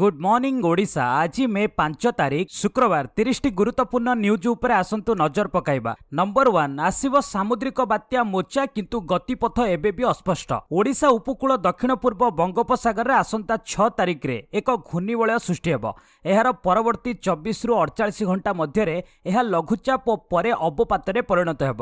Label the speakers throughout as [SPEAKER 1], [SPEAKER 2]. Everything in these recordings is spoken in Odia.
[SPEAKER 1] ଗୁଡ୍ ମର୍ଣ୍ଣିଂ ଓଡ଼ିଶା ଆଜି ମେ ପାଞ୍ଚ ତାରିଖ ଶୁକ୍ରବାର ତିରିଶଟି ଗୁରୁତ୍ୱପୂର୍ଣ୍ଣ ନ୍ୟୁଜ୍ ଉପରେ ଆସନ୍ତୁ ନଜର ପକାଇବା ନମ୍ବର ୱାନ୍ ଆସିବ ସାମୁଦ୍ରିକ ବାତ୍ୟା ମୋଚା କିନ୍ତୁ ଗତିପଥ ଏବେ ବି ଅସ୍ପଷ୍ଟ ଓଡ଼ିଶା ଉପକୂଳ ଦକ୍ଷିଣ ପୂର୍ବ ବଙ୍ଗୋପସାଗରରେ ଆସନ୍ତା ଛଅ ତାରିଖରେ ଏକ ଘୂର୍ଣ୍ଣିବଳୟ ସୃଷ୍ଟି ହେବ ଏହାର ପରବର୍ତ୍ତୀ ଚବିଶରୁ ଅଡ଼ଚାଳିଶ ଘଣ୍ଟା ମଧ୍ୟରେ ଏହା ଲଘୁଚାପ ଓ ପରେ ଅବପାତରେ ପରିଣତ ହେବ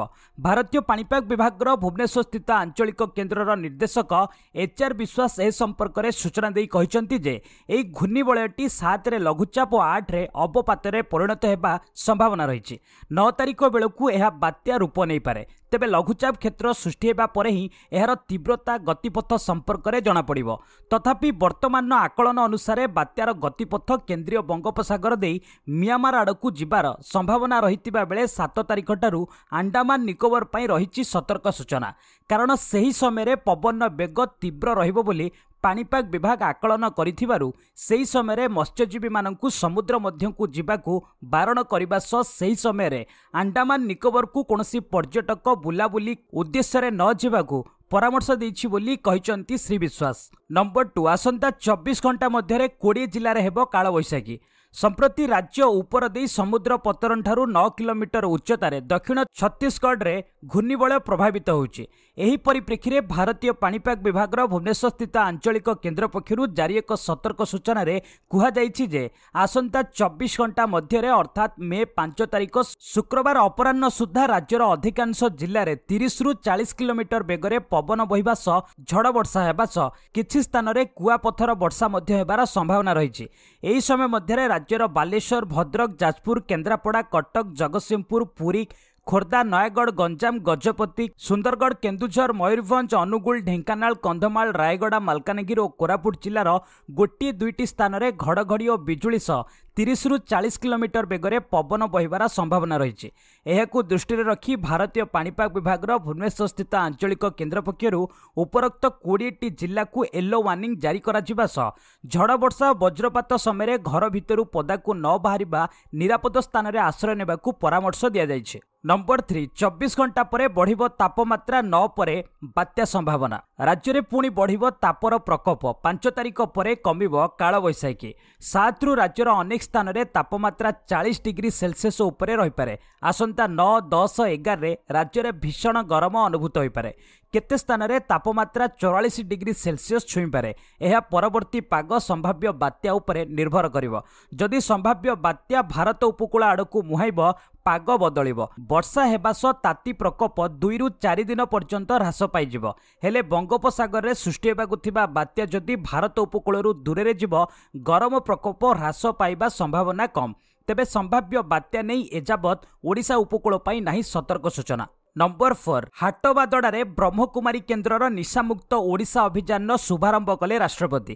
[SPEAKER 1] ଭାରତୀୟ ପାଣିପାଗ ବିଭାଗର ଭୁବନେଶ୍ୱରସ୍ଥିତ ଆଞ୍ଚଳିକ କେନ୍ଦ୍ରର ନିର୍ଦ୍ଦେଶକ ଏଚ୍ଆର୍ ବିଶ୍ୱାସ ଏ ସମ୍ପର୍କରେ ସୂଚନା ଦେଇ କହିଛନ୍ତି ଯେ ଏହି ଘୂର୍ଣ୍ଣିବଳୟଟି ସାତରେ ଲଘୁଚାପ ଓ ଆଠରେ ଅବପାତରେ ପରିଣତ ହେବା ସମ୍ଭାବନା ରହିଛି ନଅ ତାରିଖ ବେଳକୁ ଏହା ବାତ୍ୟା ରୂପ ନେଇପାରେ ତେବେ ଲଘୁଚାପ କ୍ଷେତ୍ର ସୃଷ୍ଟି ହେବା ପରେ ହିଁ ଏହାର ତୀବ୍ରତା ଗତିପଥ ସମ୍ପର୍କରେ ଜଣାପଡ଼ିବ ତଥାପି ବର୍ତ୍ତମାନର ଆକଳନ ଅନୁସାରେ ବାତ୍ୟାର ଗତିପଥ କେନ୍ଦ୍ରୀୟ ବଙ୍ଗୋପସାଗର ଦେଇ ମିଆଁମାର ଆଡ଼କୁ ଯିବାର ସମ୍ଭାବନା ରହିଥିବା ବେଳେ ସାତ ତାରିଖଠାରୁ ଆଣ୍ଡାମାନ ନିକୋବର ପାଇଁ ରହିଛି ସତର୍କ ସୂଚନା କାରଣ ସେହି ସମୟରେ ପବନର ବେଗ ତୀବ୍ର ରହିବ ବୋଲି ପାଣିପାଗ ବିଭାଗ ଆକଳନ କରିଥିବାରୁ ସେହି ସମୟରେ ମତ୍ସ୍ୟଜୀବୀମାନଙ୍କୁ ସମୁଦ୍ର ମଧ୍ୟକୁ ଯିବାକୁ ବାରଣ କରିବା ସହ ସେହି ସମୟରେ ଆଣ୍ଡାମାନ ନିକୋବରକୁ କୌଣସି ପର୍ଯ୍ୟଟକ ବୁଲାବୁଲି ଉଦ୍ଦେଶ୍ୟରେ ନ ଯିବାକୁ ପରାମର୍ଶ ଦେଇଛି ବୋଲି କହିଛନ୍ତି ଶ୍ରୀ ବିଶ୍ୱାସ ନମ୍ବର ଟୁ ଆସନ୍ତା ଚବିଶ ଘଣ୍ଟା ମଧ୍ୟରେ କୋଡ଼ିଏ ଜିଲ୍ଲାରେ ହେବ କାଳବୈଶାଖୀ ସମ୍ପ୍ରତି ରାଜ୍ୟ ଉପର ଦେଇ ସମୁଦ୍ର ପତରଣଠାରୁ ନଅ କିଲୋମିଟର ଉଚ୍ଚତାରେ ଦକ୍ଷିଣ ଛତିଶଗଡ଼ରେ ଘୂର୍ଣ୍ଣିବଳୟ ପ୍ରଭାବିତ ହୋଇଛି ଏହି ପରିପ୍ରେକ୍ଷୀରେ ଭାରତୀୟ ପାଣିପାଗ ବିଭାଗର ଭୁବନେଶ୍ୱରସ୍ଥିତ ଆଞ୍ଚଳିକ କେନ୍ଦ୍ର ପକ୍ଷରୁ ଜାରି ଏକ ସତର୍କ ସୂଚନାରେ କୁହାଯାଇଛି ଯେ ଆସନ୍ତା ଚବିଶ ଘଣ୍ଟା ମଧ୍ୟରେ ଅର୍ଥାତ୍ ମେ ପାଞ୍ଚ ତାରିଖ ଶୁକ୍ରବାର ଅପରାହ୍ନ ସୁଦ୍ଧା ରାଜ୍ୟର ଅଧିକାଂଶ ଜିଲ୍ଲାରେ ତିରିଶରୁ ଚାଳିଶ କିଲୋମିଟର ବେଗରେ ପବନ ବହିବା ସହ ଝଡ଼ବର୍ଷା ହେବା ସହ କିଛି ସ୍ଥାନରେ କୁଆପଥର ବର୍ଷା ମଧ୍ୟ ହେବାର ସମ୍ଭାବନା ରହିଛି ଏହି ସମୟ ମଧ୍ୟରେ ରାଜ୍ୟର ବାଲେଶ୍ୱର ଭଦ୍ରକ ଯାଜପୁର କେନ୍ଦ୍ରାପଡ଼ା କଟକ ଜଗତସିଂହପୁର ପୁରୀ ଖୋର୍ଦ୍ଧା ନୟାଗଡ଼ ଗଞ୍ଜାମ ଗଜପତି ସୁନ୍ଦରଗଡ଼ କେନ୍ଦୁଝର ମୟୂରଭଞ୍ଜ ଅନୁଗୁଳ ଢେଙ୍କାନାଳ କନ୍ଧମାଳ ରାୟଗଡ଼ା ମାଲକାନଗିରି ଓ କୋରାପୁଟ ଜିଲ୍ଲାର ଗୋଟିଏ ଦୁଇଟି ସ୍ଥାନରେ ଘଡ଼ଘଡ଼ି ଓ ବିଜୁଳି ସହ ତିରିଶରୁ ଚାଳିଶ କିଲୋମିଟର ବେଗରେ ପବନ ବହିବାର ସମ୍ଭାବନା ରହିଛି ଏହାକୁ ଦୃଷ୍ଟିରେ ରଖି ଭାରତୀୟ ପାଣିପାଗ ବିଭାଗର ଭୁବନେଶ୍ୱରସ୍ଥିତ ଆଞ୍ଚଳିକ କେନ୍ଦ୍ର ପକ୍ଷରୁ ଉପରୋକ୍ତ କୋଡ଼ିଏଟି ଜିଲ୍ଲାକୁ ୟେଲୋ ୱାର୍ଣ୍ଣିଂ ଜାରି କରାଯିବା ସହ ଝଡ଼ ବର୍ଷା ଓ ବଜ୍ରପାତ ସମୟରେ ଘର ଭିତରୁ ପଦାକୁ ନ ବାହାରିବା ନିରାପଦ ସ୍ଥାନରେ ଆଶ୍ରୟ ନେବାକୁ ପରାମର୍ଶ ଦିଆଯାଇଛି ନମ୍ବର ଥ୍ରୀ ଚବିଶ ଘଣ୍ଟା ପରେ ବଢ଼ିବ ତାପମାତ୍ରା ନଅ ପରେ ବାତ୍ୟା ସମ୍ଭାବନା ରାଜ୍ୟରେ ପୁଣି ବଢ଼ିବ ତାପର ପ୍ରକୋପ ପାଞ୍ଚ ତାରିଖ ପରେ କମିବ କାଳବୈଶାଖୀ ସାତରୁ ରାଜ୍ୟର ଅନେକ ସ୍ଥାନରେ ତାପମାତ୍ରା ଚାଳିଶ ଡିଗ୍ରୀ ସେଲସିୟସ ଉପରେ ରହିପାରେ ଆସନ୍ତା ନଅ ଦଶ ଏଗାରରେ ରାଜ୍ୟରେ ଭୀଷଣ ଗରମ ଅନୁଭୂତ ହୋଇପାରେ କେତେ ସ୍ଥାନରେ ତାପମାତ୍ରା ଚଉରାଳିଶ ଡିଗ୍ରୀ ସେଲସିୟସ୍ ଛୁଇଁପାରେ ଏହା ପରବର୍ତ୍ତୀ ପାଗ ସମ୍ଭାବ୍ୟ ବାତ୍ୟା ଉପରେ ନିର୍ଭର କରିବ ଯଦି ସମ୍ଭାବ୍ୟ ବାତ୍ୟା ଭାରତ ଉପକୂଳ ଆଡ଼କୁ ମୁହାଁଇବ ପାଗ ବଦଳିବ ବର୍ଷା ହେବା ସହ ତାତି ପ୍ରକୋପ ଦୁଇରୁ ଚାରି ଦିନ ପର୍ଯ୍ୟନ୍ତ ହ୍ରାସ ପାଇଯିବ ହେଲେ ବଙ୍ଗୋପସାଗରରେ ସୃଷ୍ଟି ହେବାକୁ ଥିବା ବାତ୍ୟା ଯଦି ଭାରତ ଉପକୂଳରୁ ଦୂରରେ ଯିବ ଗରମ ପ୍ରକୋପ ହ୍ରାସ ପାଇବା ସମ୍ଭାବନା କମ୍ ତେବେ ସମ୍ଭାବ୍ୟ ବାତ୍ୟା ନେଇ ଏଯାବତ୍ ଓଡ଼ିଶା ଉପକୂଳ ପାଇଁ ନାହିଁ ସତର୍କ ସୂଚନା ନମ୍ବର ଫୋର୍ ହାଟବାଦଡ଼ାରେ ବ୍ରହ୍ମକୁମାରୀ କେନ୍ଦ୍ରର ନିଶାମୁକ୍ତ ଓଡ଼ିଶା ଅଭିଯାନର ଶୁଭାରମ୍ଭ କଲେ ରାଷ୍ଟ୍ରପତି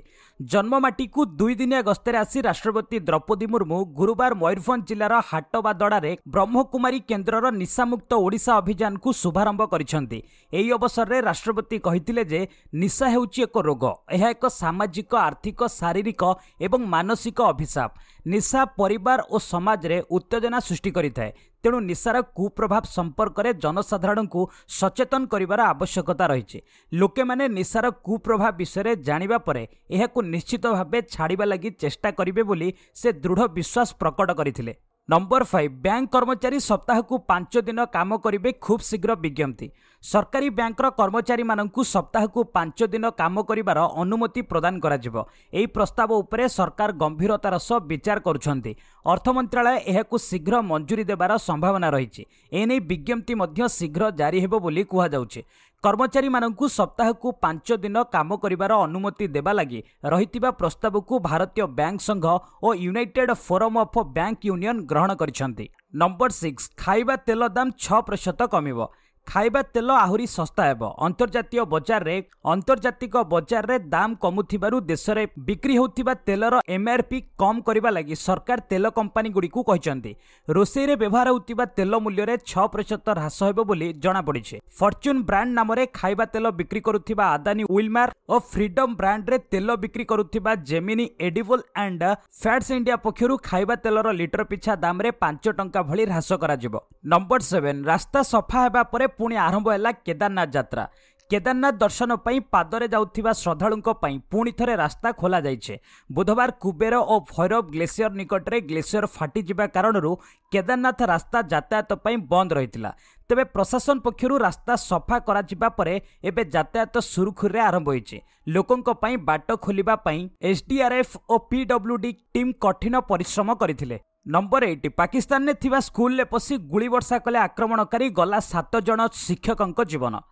[SPEAKER 1] ଜନ୍ମମାଟିକୁ ଦୁଇଦିନିଆ ଗସ୍ତରେ ଆସି ରାଷ୍ଟ୍ରପତି ଦ୍ରୌପଦୀ ମୁର୍ମୁ ଗୁରୁବାର ମୟୂରଭଞ୍ଜ ଜିଲ୍ଲାର ହାଟବାଦଡ଼ାରେ ବ୍ରହ୍ମକୁମାରୀ କେନ୍ଦ୍ରର ନିଶାମୁକ୍ତ ଓଡ଼ିଶା ଅଭିଯାନକୁ ଶୁଭାରମ୍ଭ କରିଛନ୍ତି ଏହି ଅବସରରେ ରାଷ୍ଟ୍ରପତି କହିଥିଲେ ଯେ ନିଶା ହେଉଛି ଏକ ରୋଗ ଏହା ଏକ ସାମାଜିକ ଆର୍ଥିକ ଶାରୀରିକ ଏବଂ ମାନସିକ ଅଭିଶାପ ନିଶା ପରିବାର ଓ ସମାଜରେ ଉତ୍ତେଜନା ସୃଷ୍ଟି କରିଥାଏ ତେଣୁ ନିଶାର କୁପ୍ରଭାବ ସମ୍ପର୍କରେ ଜନସାଧାରଣଙ୍କୁ ସଚେତନ କରିବାର ଆବଶ୍ୟକତା ରହିଛି ଲୋକେମାନେ ନିଶାର କୁପ୍ରଭାବ ବିଷୟରେ ଜାଣିବା ପରେ ଏହାକୁ ନିଶ୍ଚିତ ଭାବେ ଛାଡ଼ିବା ଲାଗି ଚେଷ୍ଟା କରିବେ ବୋଲି ସେ ଦୃଢ଼ ବିଶ୍ୱାସ ପ୍ରକଟ କରିଥିଲେ ନମ୍ବର ଫାଇଭ୍ ବ୍ୟାଙ୍କ କର୍ମଚାରୀ ସପ୍ତାହକୁ ପାଞ୍ଚ ଦିନ କାମ କରିବେ ଖୁବ୍ ଶୀଘ୍ର ବିଜ୍ଞପ୍ତି ସରକାରୀ ବ୍ୟାଙ୍କର କର୍ମଚାରୀମାନଙ୍କୁ ସପ୍ତାହକୁ ପାଞ୍ଚ ଦିନ କାମ କରିବାର ଅନୁମତି ପ୍ରଦାନ କରାଯିବ ଏହି ପ୍ରସ୍ତାବ ଉପରେ ସରକାର ଗମ୍ଭୀରତାର ସହ ବିଚାର କରୁଛନ୍ତି ଅର୍ଥ ମନ୍ତ୍ରଣାଳୟ ଏହାକୁ ଶୀଘ୍ର ମଞ୍ଜୁରୀ ଦେବାର ସମ୍ଭାବନା ରହିଛି ଏନେଇ ବିଜ୍ଞପ୍ତି ମଧ୍ୟ ଶୀଘ୍ର ଜାରି ହେବ ବୋଲି କୁହାଯାଉଛି କର୍ମଚାରୀମାନଙ୍କୁ ସପ୍ତାହକୁ ପାଞ୍ଚ ଦିନ କାମ କରିବାର ଅନୁମତି ଦେବା ଲାଗି ରହିଥିବା ପ୍ରସ୍ତାବକୁ ଭାରତୀୟ ବ୍ୟାଙ୍କ ସଂଘ ଓ United Forum of Bank Union ଗ୍ରହଣ କରିଛନ୍ତି ନମ୍ବର ସିକ୍ସ ଖାଇବା ତେଲ ଦାମ୍ ଛଅ ପ୍ରତିଶତ କମିବ ଖାଇବା ତେଲ ଆହୁରି ଶସ୍ତା ହେବ ଅନ୍ତର୍ଜାତୀୟ ବଜାରରେ ଅନ୍ତର୍ଜାତିକ ବଜାରରେ ଦାମ କମୁଥିବାରୁ ଦେଶରେ ବିକ୍ରି ହେଉଥିବା ତେଲର ଏମ୍ଆର୍ପି କମ୍ କରିବା ଲାଗି ସରକାର ତେଲ କମ୍ପାନୀଗୁଡ଼ିକୁ କହିଛନ୍ତି ରୋଷେଇରେ ବ୍ୟବହାର ହେଉଥିବା ତେଲ ମୂଲ୍ୟରେ ଛଅ ପ୍ରତିଶତ ହ୍ରାସ ହେବ ବୋଲି ଜଣାପଡ଼ିଛି ଫର୍ଚ୍ୟୁନ୍ ବ୍ରାଣ୍ଡ ନାମରେ ଖାଇବା ତେଲ ବିକ୍ରି କରୁଥିବା ଆଦାନୀ ୱିଲମାର ଓ ଫ୍ରିଡମ୍ ବ୍ରାଣ୍ଡରେ ତେଲ ବିକ୍ରି କରୁଥିବା Gemini Edible and Fats India ପକ୍ଷରୁ ଖାଇବା ତେଲର ଲିଟର ପିଛା ଦାମରେ ପାଞ୍ଚ ଟଙ୍କା ଭଳି ହ୍ରାସ କରାଯିବ ନମ୍ବର ସେଭେନ ରାସ୍ତା ସଫା ହେବା ପରେ ପୁଣି ଆରମ୍ଭ ହେଲା କେଦାରନାଥ ଯାତ୍ରା କେଦାରନାଥ ଦର୍ଶନ ପାଇଁ ପାଦରେ ଯାଉଥିବା ଶ୍ରଦ୍ଧାଳୁଙ୍କ ପାଇଁ ପୁଣି ଥରେ ରାସ୍ତା ଖୋଲାଯାଇଛି ବୁଧବାର କୁବେର ଓ ଭୈରବ ଗ୍ଲେସିୟର ନିକଟରେ ଗ୍ଲେସିୟର ଫାଟିଯିବା କାରଣରୁ କେଦାରନାଥ ରାସ୍ତା ଯାତାୟାତ ପାଇଁ ବନ୍ଦ ରହିଥିଲା ତେବେ ପ୍ରଶାସନ ପକ୍ଷରୁ ରାସ୍ତା ସଫା କରାଯିବା ପରେ ଏବେ ଯାତାୟାତ ସୁରୁଖୁରୁରେ ଆରମ୍ଭ ହୋଇଛି ଲୋକଙ୍କ ପାଇଁ ବାଟ ଖୋଲିବା ପାଇଁ ଏସ୍ଡିଆର୍ଏଫ୍ ଓ ପିଡବ୍ଲ୍ୟୁଡି ଟିମ୍ କଠିନ ପରିଶ୍ରମ କରିଥିଲେ ନମ୍ବର ଏଇଟ୍ ପାକିସ୍ତାନରେ ଥିବା ସ୍କୁଲରେ ପଶି ଗୁଳି ବର୍ଷା କଲେ ଆକ୍ରମଣକାରୀ ଗଲା ସାତ ଜଣ ଶିକ୍ଷକଙ୍କ ଜୀବନ